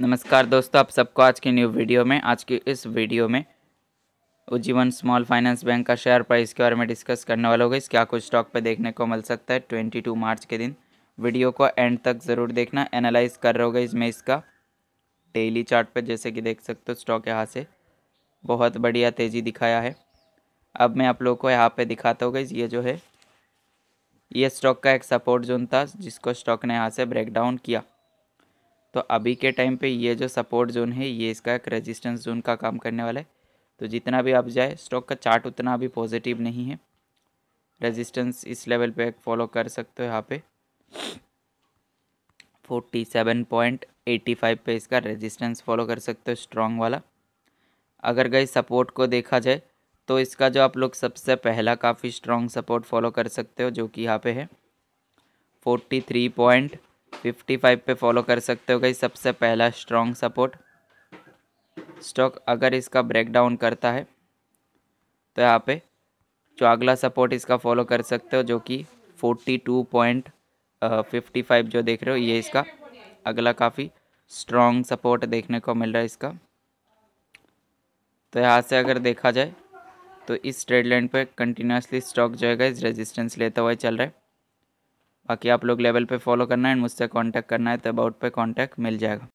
नमस्कार दोस्तों आप सबको आज की न्यू वीडियो में आज की इस वीडियो में उज्जीवन स्मॉल फाइनेंस बैंक का शेयर प्राइस के बारे में डिस्कस करने वाले हो इस क्या कुछ स्टॉक पे देखने को मिल सकता है 22 मार्च के दिन वीडियो को एंड तक ज़रूर देखना एनालाइज कर रहे होगा इसमें इसका डेली चार्ट पे जैसे कि देख सकते हो स्टॉक यहाँ से बहुत बढ़िया तेज़ी दिखाया है अब मैं आप लोग को यहाँ पर दिखाता होगा ये जो है ये स्टॉक का एक सपोर्ट जोन था जिसको स्टॉक ने यहाँ से ब्रेक डाउन किया तो अभी के टाइम पे ये जो सपोर्ट जोन है ये इसका एक रेजिस्टेंस जोन का काम करने वाला है तो जितना भी आप जाए स्टॉक का चार्ट उतना अभी पॉजिटिव नहीं है रेजिस्टेंस इस लेवल पे फॉलो कर सकते हो यहाँ पे 47.85 पे इसका रेजिस्टेंस फॉलो कर सकते हो स्ट्रॉन्ग वाला अगर गए सपोर्ट को देखा जाए तो इसका जो आप लोग सबसे पहला काफ़ी स्ट्रॉन्ग सपोर्ट फॉलो कर सकते हो जो कि यहाँ पर है फोर्टी फिफ्टी फाइव पे फॉलो कर सकते हो गई सबसे पहला स्ट्रॉन्ग सपोर्ट स्टॉक अगर इसका ब्रेकडाउन करता है तो यहाँ पे जो अगला सपोर्ट इसका फॉलो कर सकते हो जो कि forty two point fifty five जो देख रहे हो ये इसका अगला काफ़ी स्ट्रॉन्ग सपोर्ट देखने को मिल रहा है इसका तो यहाँ से अगर देखा जाए तो इस ट्रेड लाइन पर कंटिन्यूसली स्टॉक जो है इस रेजिस्टेंस लेता हुआ चल रहा है बाकी आप लोग लेवल पे फॉलो करना है एंड मुझसे कांटेक्ट करना है तो अबाउट पे कांटेक्ट मिल जाएगा